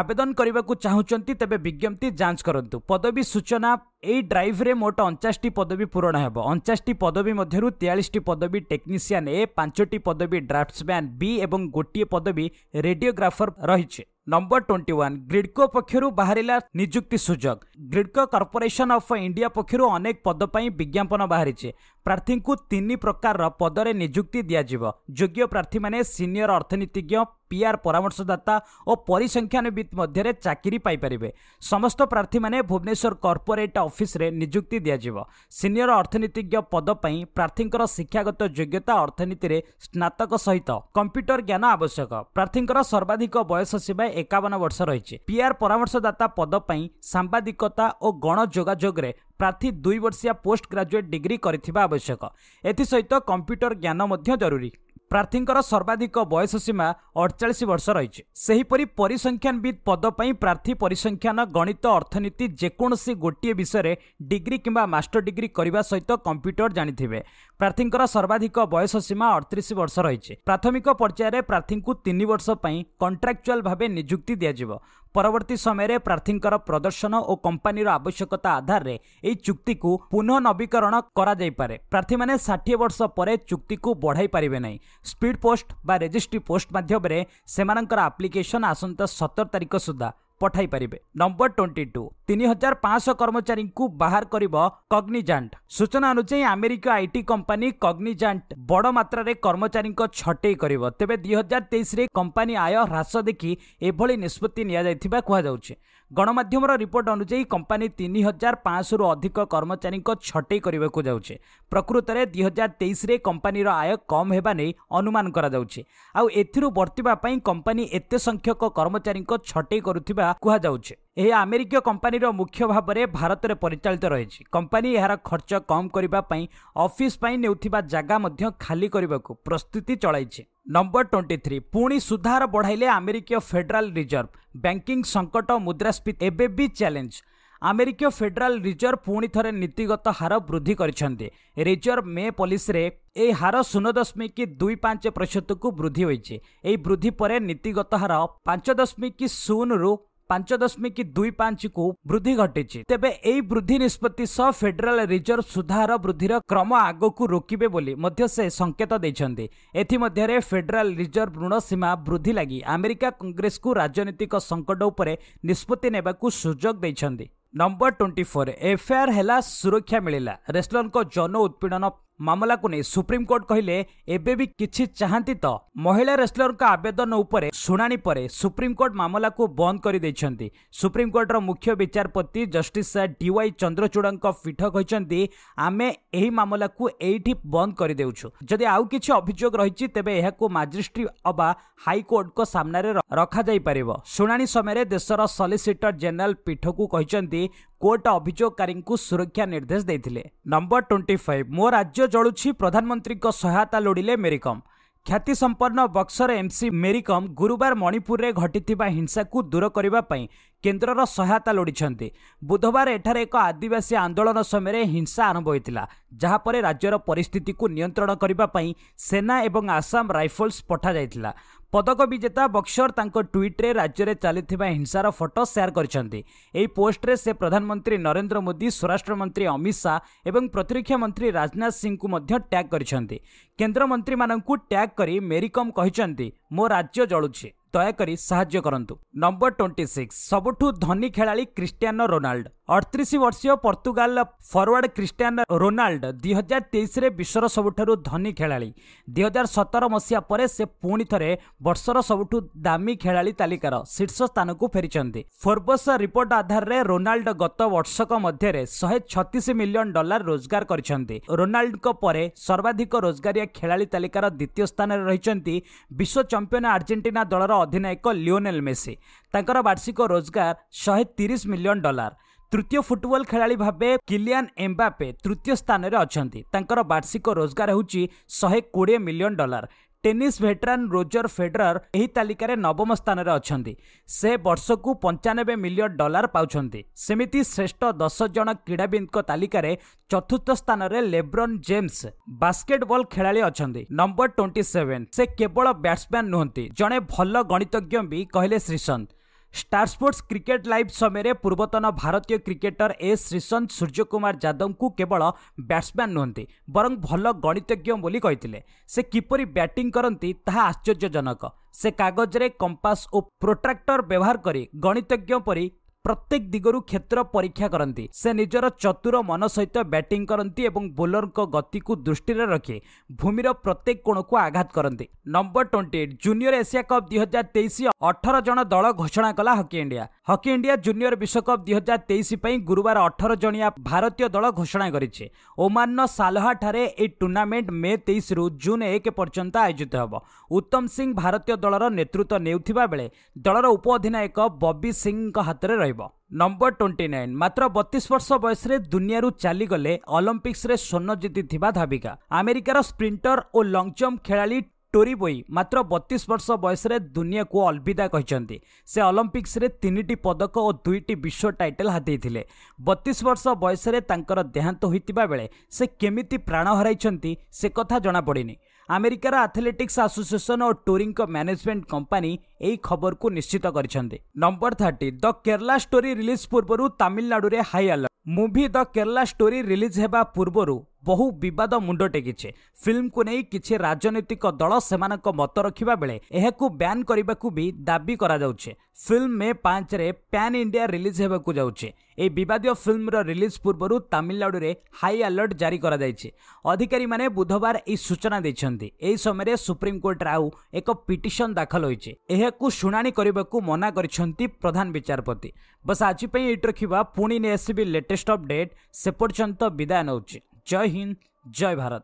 [SPEAKER 1] ଆବେଦନ କରିବାକୁ ଚାହୁଁଛନ୍ତି ତେବେ ବିଜ୍ଞପ୍ତି ଯାଞ୍ଚ କରନ୍ତୁ ପଦବୀ ସୂଚନା ଏହି ଡ୍ରାଇଭ୍ରେ ମୋଟ ଅଣଚାଶଟି ପଦବୀ ପୂରଣ ହେବ ଅଣଚାଶଟି ପଦବୀ ମଧ୍ୟରୁ ତେୟାଳିଶଟି ପଦବୀ ଟେକ୍ନିସିଆନ୍ ଏ ପାଞ୍ଚଟି ପଦବୀ ଡ୍ରାଫ୍ଟସ୍ମ୍ୟାନ୍ ବି ଏବଂ ଗୋଟିଏ ପଦବୀ ରେଡିଓଗ୍ରାଫର ରହିଛି ନମ୍ବର ଟ୍ୱେଣ୍ଟି ୱାନ୍ ଗ୍ରିଡ଼କୋ ପକ୍ଷରୁ ବାହାରିଲା ନିଯୁକ୍ତି ସୁଯୋଗ ଗ୍ରିଡ଼କୋ କର୍ପୋରେସନ୍ ଅଫ୍ ଇଣ୍ଡିଆ ପକ୍ଷରୁ ଅନେକ ପଦ ପାଇଁ ବିଜ୍ଞାପନ ବାହାରିଛି ପ୍ରାର୍ଥୀଙ୍କୁ ତିନି ପ୍ରକାରର ପଦରେ ନିଯୁକ୍ତି ଦିଆଯିବ ଯୋଗ୍ୟ ପ୍ରାର୍ଥୀମାନେ ସିନିୟର ଅର୍ଥନୀତିଜ୍ଞ ପିଆର୍ ପରାମର୍ଶଦାତା ଓ ପରିସଂଖ୍ୟାନବିତ୍ ମଧ୍ୟରେ ଚାକିରି ପାଇପାରିବେ ସମସ୍ତ ପ୍ରାର୍ଥୀମାନେ ଭୁବନେଶ୍ୱର କର୍ପୋରେଟ୍ ଅଫିସରେ ନିଯୁକ୍ତି ଦିଆଯିବ ସିନିୟର ଅର୍ଥନୀତିଜ୍ଞ ପଦ ପାଇଁ ପ୍ରାର୍ଥୀଙ୍କର ଶିକ୍ଷାଗତ ଯୋଗ୍ୟତା ଅର୍ଥନୀତିରେ ସ୍ନାତକ ସହିତ କମ୍ପ୍ୟୁଟର ଜ୍ଞାନ ଆବଶ୍ୟକ ପ୍ରାର୍ଥୀଙ୍କର ସର୍ବାଧିକ ବୟସ ସୀମା ଏକାବନ ବର୍ଷ ରହିଛି ପିଆର୍ ପରାମର୍ଶଦାତା ପଦ ପାଇଁ ସାମ୍ବାଦିକତା ଓ ଗଣଯୋଗାଯୋଗରେ ପ୍ରାର୍ଥୀ ଦୁଇ ବର୍ଷିଆ ପୋଷ୍ଟ ଗ୍ରାଜୁଏଟ୍ ଡିଗ୍ରୀ କରିଥିବା ଆବଶ୍ୟକ ଏଥିସହିତ କମ୍ପ୍ୟୁଟର ଜ୍ଞାନ ମଧ୍ୟ ଜରୁରୀ ପ୍ରାର୍ଥୀଙ୍କର ସର୍ବାଧିକ ବୟସ ସୀମା ଅଠଚାଳିଶ ବର୍ଷ ରହିଛି ସେହିପରି ପରିସଂଖ୍ୟାନବିତ୍ ପଦ ପାଇଁ ପ୍ରାର୍ଥୀ ପରିସଂଖ୍ୟାନ ଗଣିତ ଅର୍ଥନୀତି ଯେକୌଣସି ଗୋଟିଏ ବିଷୟରେ ଡିଗ୍ରୀ କିମ୍ବା ମାଷ୍ଟର ଡିଗ୍ରୀ କରିବା ସହିତ କମ୍ପ୍ୟୁଟର ଜାଣିଥିବେ ପ୍ରାର୍ଥୀଙ୍କର ସର୍ବାଧିକ ବୟସ ସୀମା ଅଠତିରିଶ ବର୍ଷ ରହିଛି ପ୍ରାଥମିକ ପର୍ଯ୍ୟାୟରେ ପ୍ରାର୍ଥୀଙ୍କୁ ତିନି ବର୍ଷ ପାଇଁ କଣ୍ଟ୍ରାକ୍ଚୁଆଲ ଭାବେ ନିଯୁକ୍ତି ଦିଆଯିବ ପରବର୍ତ୍ତୀ ସମୟରେ ପ୍ରାର୍ଥୀଙ୍କର ପ୍ରଦର୍ଶନ ଓ କମ୍ପାନୀର ଆବଶ୍ୟକତା ଆଧାରରେ ଏହି ଚୁକ୍ତିକୁ ପୁନଃ ନବୀକରଣ କରାଯାଇପାରେ ପ୍ରାର୍ଥୀମାନେ ଷାଠିଏ ବର୍ଷ ପରେ ଚୁକ୍ତିକୁ ବଢ଼ାଇ ପାରିବେ ନାହିଁ ସ୍ପିଡ୍ ପୋଷ୍ଟ ବା ରେଜିଷ୍ଟ୍ରି ପୋଷ୍ଟ ମାଧ୍ୟମରେ ସେମାନଙ୍କର ଆପ୍ଲିକେସନ୍ ଆସନ୍ତା ସତର ତାରିଖ ସୁଦ୍ଧା ପଠାଇ ପାରିବେ ନମ୍ବର ଟ୍ୱେଣ୍ଟି ଟୁ ତିନି ହଜାର ପାଞ୍ଚଶହ କର୍ମଚାରୀଙ୍କୁ ବାହାର କରିବ କଗ୍ନିଜାଣ୍ଟ ସୂଚନା ଅନୁଯାୟୀ ଆମେରିକୀୟ ଆଇଟି କମ୍ପାନୀ କଗ୍ନିଜାଣ୍ଟ ବଡ଼ ମାତ୍ରାରେ କର୍ମଚାରୀଙ୍କ ଛଟେଇ କରିବ ତେବେ ଦୁଇ ହଜାର ତେଇଶରେ କମ୍ପାନୀ ଆୟ ହ୍ରାସ ଦେଖି ଏଭଳି ନିଷ୍ପତ୍ତି ନିଆଯାଇଥିବା କୁହାଯାଉଛି ଗଣମାଧ୍ୟମର ରିପୋର୍ଟ ଅନୁଯାୟୀ କମ୍ପାନୀ ତିନି ହଜାର ପାଞ୍ଚଶହରୁ ଅଧିକ କର୍ମଚାରୀଙ୍କ ଛଟେଇ କରିବାକୁ ଯାଉଛି ପ୍ରକୃତରେ ଦୁଇ ହଜାର ତେଇଶରେ କମ୍ପାନୀର ଆୟ କମ୍ ହେବା ନେଇ ଅନୁମାନ କରାଯାଉଛି ଆଉ ଏଥିରୁ ବର୍ତ୍ତିବା ପାଇଁ କମ୍ପାନୀ ଏତେ ସଂଖ୍ୟକ କର୍ମଚାରୀଙ୍କ ଛଟେଇ କରୁଥିବା ଥିଲା କୁହାଯାଉଛି ଏହି ଆମେରିକୀୟ କମ୍ପାନୀର ମୁଖ୍ୟ ଭାବରେ ଭାରତରେ ପରିଚାଳିତ ରହିଛି କମ୍ପାନୀ ଏହାର ଖର୍ଚ୍ଚ କମ୍ କରିବା ପାଇଁ ଅଫିସ୍ ପାଇଁ ନେଉଥିବା ଜାଗା ମଧ୍ୟ ଖାଲି କରିବାକୁ ପ୍ରସ୍ତୁତି ଚଳାଇଛି ନମ୍ବର ଟ୍ୱେଣ୍ଟି ଥ୍ରୀ ପୁଣି ସୁଧାର ବଢ଼ାଇଲେ ଆମେରିକୀୟ ଫେଡେରାଲ ରିଜର୍ଭ ବ୍ୟାଙ୍କିଙ୍ଗ ସଙ୍କଟ ମୁଦ୍ରାସ୍ଫୀତି ଏବେ ବି ଚ୍ୟାଲେଞ୍ଜ ଆମେରିକୀୟ ଫେଡେରାଲ ରିଜର୍ଭ ପୁଣି ଥରେ ନୀତିଗତ ହାର ବୃଦ୍ଧି କରିଛନ୍ତି ରିଜର୍ଭ ମେ ପଲିସିରେ ଏହି ହାର ଶୂନ ଦଶମିକ ଦୁଇ ପାଞ୍ଚ ପ୍ରତିଶତକୁ ବୃଦ୍ଧି ହୋଇଛି ଏହି ବୃଦ୍ଧି ପରେ ନୀତିଗତ ହାର ପାଞ୍ଚ ଦଶମିକ ଶୂନରୁ ପାଞ୍ଚ ଦଶମିକ ଦୁଇ ପାଞ୍ଚକୁ ବୃଦ୍ଧି ଘଟିଛି ତେବେ ଏହି ବୃଦ୍ଧି ନିଷ୍ପତ୍ତି ସହ ଫେଡେରାଲ ରିଜର୍ଭ ସୁଧାର ବୃଦ୍ଧିର କ୍ରମ ଆଗକୁ ରୋକିବେ ବୋଲି ମଧ୍ୟ ସେ ସଙ୍କେତ ଦେଇଛନ୍ତି ଏଥିମଧ୍ୟରେ ଫେଡେରାଲ ରିଜର୍ଭ ଋଣ ସୀମା ବୃଦ୍ଧି ଲାଗି ଆମେରିକା କଂଗ୍ରେସକୁ ରାଜନୈତିକ ସଙ୍କଟ ଉପରେ ନିଷ୍ପତ୍ତି ନେବାକୁ ସୁଯୋଗ ଦେଇଛନ୍ତି ନମ୍ବର ଟ୍ୱେଣ୍ଟି ଫୋର୍ ଏଫ୍ଆଇଆର୍ ହେଲା ସୁରକ୍ଷା ମିଳିଲା ରେସ୍ଲରଙ୍କ ଯୌନ ଉତ୍ପୀଡ଼ନ ମାମଲାକୁ ନେଇ ସୁପ୍ରିମକୋର୍ଟ କହିଲେ ଏବେ ବି କିଛି ଚାହାନ୍ତି ତ ମହିଳା ରେସ୍ଲରଙ୍କ ଆବେଦନ ଉପରେ ଶୁଣାଣି ପରେ ସୁପ୍ରିମକୋର୍ଟ ମାମଲାକୁ ବନ୍ଦ କରିଦେଇଛନ୍ତି ସୁପ୍ରିମକୋର୍ଟର ମୁଖ୍ୟ ବିଚାରପତି ଜଷ୍ଟିସ୍ ଡିୱାଇ ଚନ୍ଦ୍ରଚୂଡ଼ଙ୍କ ପୀଠ କହିଛନ୍ତି ଆମେ ଏହି ମାମଲାକୁ ଏଇଠି ବନ୍ଦ କରିଦେଉଛୁ ଯଦି ଆଉ କିଛି ଅଭିଯୋଗ ରହିଛି ତେବେ ଏହାକୁ ମାଜିଷ୍ଟ୍ରି ଅବା ହାଇକୋର୍ଟଙ୍କ ସାମ୍ନାରେ ରଖାଯାଇପାରିବ ଶୁଣାଣି ସମୟରେ ଦେଶର ସଲିସିଟର ଜେନେରାଲ୍ ପୀଠକୁ କହିଛନ୍ତି କୋର୍ଟ ଅଭିଯୋଗକାରୀଙ୍କୁ ସୁରକ୍ଷା ନିର୍ଦ୍ଦେଶ ଦେଇଥିଲେ ନମ୍ବର ଟ୍ୱେଣ୍ଟି ଫାଇଭ୍ ମୋ ରାଜ୍ୟ ଜଳୁଛି ପ୍ରଧାନମନ୍ତ୍ରୀଙ୍କ ସହାୟତା ଲୋଡ଼ିଲେ ମେରିକମ୍ ଖ୍ୟାତିସମ୍ପନ୍ନ ବକ୍ସର ଏମ୍ସି ମେରିକମ୍ ଗୁରୁବାର ମଣିପୁରରେ ଘଟିଥିବା ହିଂସାକୁ ଦୂର କରିବା ପାଇଁ କେନ୍ଦ୍ରର ସହାୟତା ଲୋଡ଼ିଛନ୍ତି ବୁଧବାର ଏଠାରେ ଏକ ଆଦିବାସୀ ଆନ୍ଦୋଳନ ସମୟରେ ହିଂସା ଆରମ୍ଭ ହୋଇଥିଲା ଯାହାପରେ ରାଜ୍ୟର ପରିସ୍ଥିତିକୁ ନିୟନ୍ତ୍ରଣ କରିବା ପାଇଁ ସେନା ଏବଂ ଆସାମ ରାଇଫଲ୍ସ ପଠାଯାଇଥିଲା ପଦକ ବିଜେତା ବକ୍ସର ତାଙ୍କ ଟ୍ୱିଟ୍ରେ ରାଜ୍ୟରେ ଚାଲିଥିବା ହିଂସାର ଫଟୋ ସେୟାର କରିଛନ୍ତି ଏହି ପୋଷ୍ଟରେ ସେ ପ୍ରଧାନମନ୍ତ୍ରୀ ନରେନ୍ଦ୍ର ମୋଦି ସ୍ୱରାଷ୍ଟ୍ରମନ୍ତ୍ରୀ ଅମିତ ଶାହା ଏବଂ ପ୍ରତିରକ୍ଷା ମନ୍ତ୍ରୀ ରାଜନାଥ ସିଂଙ୍କୁ ମଧ୍ୟ ଟ୍ୟାଗ୍ କରିଛନ୍ତି କେନ୍ଦ୍ରମନ୍ତ୍ରୀମାନଙ୍କୁ ଟ୍ୟାଗ୍ କରି ମେରିକମ୍ କହିଛନ୍ତି ମୋ ରାଜ୍ୟ ଜଳୁଛି ଦୟାକରି ସାହାଯ୍ୟ କରନ୍ତୁ ନମ୍ବର ଟ୍ୱେଣ୍ଟି ସିକ୍ସ ସବୁଠୁ ଧନୀ ଖେଳାଳି କ୍ରିଷ୍ଟିଆନୋ ରୋନାଲ୍ଡ ଅଠତିରିଶ ବର୍ଷୀୟ ପର୍ତ୍ତୁଗାଲ ଫରୱାର୍ଡ କ୍ରିଷ୍ଟିଆନ ରୋନାଲ୍ଡ ଦୁଇହଜାର ତେଇଶରେ ବିଶ୍ୱର ସବୁଠାରୁ ଧନୀ ଖେଳାଳି ଦୁଇହଜାର ସତର ମସିହା ପରେ ସେ ପୁଣି ଥରେ ବର୍ଷର ସବୁଠୁ ଦାମୀ ଖେଳାଳି ତାଲିକାର ଶୀର୍ଷ ସ୍ଥାନକୁ ଫେରିଛନ୍ତି ଫୋର୍ବସ ରିପୋର୍ଟ ଆଧାରରେ ରୋନାଲ୍ଡ ଗତ ବର୍ଷକ ମଧ୍ୟରେ ଶହେ ଛତିଶ ମିଲିୟନ ଡଲାର ରୋଜଗାର କରିଛନ୍ତି ରୋନାଲ୍ଡଙ୍କ ପରେ ସର୍ବାଧିକ ରୋଜଗାରିଆ ଖେଳାଳି ତାଲିକାର ଦ୍ୱିତୀୟ ସ୍ଥାନରେ ରହିଛନ୍ତି ବିଶ୍ୱ ଚମ୍ପିୟନ ଆର୍ଜେଣ୍ଟିନା ଦଳର ଅଧିନାୟକ ଲିଓନେଲ ମେସି ତାଙ୍କର ବାର୍ଷିକ ରୋଜଗାର ଶହେ ତିରିଶ ମିଲିୟନ ଡଲାର ତୃତୀୟ ଫୁଟବଲ ଖେଳାଳି ଭାବେ କିଲିଆନ୍ ଏମ୍ବାପେ ତୃତୀୟ ସ୍ଥାନରେ ଅଛନ୍ତି ତାଙ୍କର ବାର୍ଷିକ ରୋଜଗାର ହେଉଛି ଶହେ କୋଡ଼ିଏ million dollar tennis veteran Roger Federer ଏହି ତାଲିକାରେ ନବମ ସ୍ଥାନରେ ଅଛନ୍ତି ସେ ବର୍ଷକୁ ପଞ୍ଚାନବେ ମିଲିୟନ୍ ଡଲାର ପାଉଛନ୍ତି ସେମିତି ଶ୍ରେଷ୍ଠ ଦଶ ଜଣ କ୍ରୀଡ଼ାବିତ୍ଙ୍କ ତାଲିକାରେ ଚତୁର୍ଥ ସ୍ଥାନରେ ଲେବ୍ରନ୍ ଜେମ୍ସ ବାସ୍କେଟବଲ୍ ଖେଳାଳି ଅଛନ୍ତି ନମ୍ବର ଟ୍ୱେଣ୍ଟି ସେଭେନ୍ ସେ କେବଳ ବ୍ୟାଟ୍ସମ୍ୟାନ୍ ନୁହନ୍ତି ଜଣେ ଭଲ ଗଣିତଜ୍ଞ ବି କହିଲେ Sreesanth Star Sports cricket live ସମୟରେ ପୂର୍ବତନ ଭାରତୀୟ କ୍ରିକେଟର ଏସ୍ ଶ୍ରୀସନ୍ତ ସୂର୍ଯ୍ୟକୁମାର ଯାଦବଙ୍କୁ କେବଳ ବ୍ୟାଟ୍ସମ୍ୟାନ୍ ନୁହନ୍ତି ବରଂ ଭଲ ଗଣିତଜ୍ଞ ବୋଲି କହିଥିଲେ ସେ କିପରି ବ୍ୟାଟିଂ କରନ୍ତି ତାହା ଆଶ୍ଚର୍ଯ୍ୟଜନକ ସେ କାଗଜରେ କମ୍ପାସ୍ ଓ ପ୍ରୋଟ୍ରାକ୍ଟର ବ୍ୟବହାର କରି ଗଣିତଜ୍ଞ ପରି ପ୍ରତ୍ୟେକ ଦିଗରୁ କ୍ଷେତ୍ର ପରୀକ୍ଷା କରନ୍ତି ସେ ନିଜର ଚତୁର ମନ ସହିତ ବ୍ୟାଟିଂ କରନ୍ତି ଏବଂ ବୋଲରଙ୍କ ଗତିକୁ ଦୃଷ୍ଟିରେ ରଖି ଭୂମିର ପ୍ରତ୍ୟେକ କୋଣକୁ ଆଘାତ କରନ୍ତି number twenty eight junior Asia cup ଦୁଇ ହଜାର ତେଇଶ ଅଠର ଜଣ ଦଳ ଘୋଷଣା କଲା hockey India hockey India junior ବିଶ୍ୱକପ୍ ଦୁଇ ହଜାର ତେଇଶ ପାଇଁ ଗୁରୁବାର ଅଠର ଜଣିଆ ଭାରତୀୟ ଦଳ ଘୋଷଣା କରିଛି ଓମାନ୍ର ସାଲହାଠାରେ ଏହି ଟୁର୍ଣ୍ଣାମେଣ୍ଟ ମେ ତେଇଶରୁ ଜୁନ୍ ଏକ ପର୍ଯ୍ୟନ୍ତ ଆୟୋଜିତ ହେବ ଉତ୍ତମ ସିଂ ଭାରତୀୟ ଦଳର ନେତୃତ୍ୱ ନେଉଥିବା ବେଳେ ଦଳର ଉପ ଅଧିନାୟକ ବବି ସିଂଙ୍କ ହାତରେ ରହିବ ରହିବ ନମ୍ବର ଟ୍ୱେଣ୍ଟି ନାଇନ୍ ମାତ୍ର ବତିଶ ବର୍ଷ ବୟସରେ ଦୁନିଆରୁ ଚାଲିଗଲେ ଅଲମ୍ପିକ୍ସରେ ସ୍ୱର୍ଣ୍ଣ ଜିତିଥିବା ଧାବିକା ଆମେରିକାର ସ୍ପ୍ରିଣ୍ଟର ଓ ଲଙ୍ଗ୍ ଜମ୍ପ ଖେଳାଳି ଟୋରିବୋଇ ମାତ୍ର ବତିଶ ବର୍ଷ ବୟସରେ ଦୁନିଆକୁ ଅଲବିଦା କହିଛନ୍ତି ସେ ଅଲମ୍ପିକ୍ସରେ ତିନିଟି ପଦକ ଓ ଦୁଇଟି ବିଶ୍ୱ ଟାଇଟଲ ହାତେଇଥିଲେ ବତିଶ ବର୍ଷ ବୟସରେ ତାଙ୍କର ଦେହାନ୍ତ ହୋଇଥିବା ବେଳେ ସେ କେମିତି ପ୍ରାଣ ହରାଇଛନ୍ତି ସେ କଥା ଜଣାପଡ଼ିନି ଆମେରିକାର ଆଥଲେଟିକ୍ସ ଆସୋସିଏସନ୍ ଓ ଟୁରିଙ୍କ ମ୍ୟାନେଜମେଣ୍ଟ କମ୍ପାନୀ ଏହି ଖବରକୁ ନିଶ୍ଚିତ କରିଛନ୍ତି number thirty the Kerala story release ପୂର୍ବରୁ ତାମିଲନାଡ଼ୁରେ high alert movie the Kerala story release ହେବା ପୂର୍ବରୁ ବହୁ ବିବାଦ ମୁଣ୍ଡ ଟେକିଛି ଫିଲ୍ମକୁ ନେଇ କିଛି ରାଜନୈତିକ ଦଳ ସେମାନଙ୍କ ମତ ରଖିବା ବେଳେ ଏହାକୁ ବ୍ୟାନ୍ କରିବାକୁ ବି ଦାବି କରାଯାଉଛି ଫିଲ୍ମ ମେ ପାଞ୍ଚରେ ପ୍ୟାନ୍ ଇଣ୍ଡିଆ ରିଲିଜ୍ ହେବାକୁ ଯାଉଛି ଏହି ବିବାଦୀୟ ଫିଲ୍ମର ରିଲିଜ୍ ପୂର୍ବରୁ ତାମିଲନାଡୁରେ ହାଇ ଆଲର୍ଟ ଜାରି କରାଯାଇଛି ଅଧିକାରୀମାନେ ବୁଧବାର ଏହି ସୂଚନା ଦେଇଛନ୍ତି ଏହି ସମୟରେ ସୁପ୍ରିମକୋର୍ଟରେ ଆଉ ଏକ ପିଟିସନ୍ ଦାଖଲ ହୋଇଛି ଏହାକୁ ଶୁଣାଣି କରିବାକୁ ମନା କରିଛନ୍ତି ପ୍ରଧାନ ବିଚାରପତି ବସ୍ ଆଜି ପାଇଁ ଏଇଠି ରଖିବା ପୁଣି ନେଇ ଆସିବି ଲେଟେଷ୍ଟ ଅପଡେଟ୍ ସେ ପର୍ଯ୍ୟନ୍ତ ବିଦାୟ ନେଉଛି जय हिंद जय भारत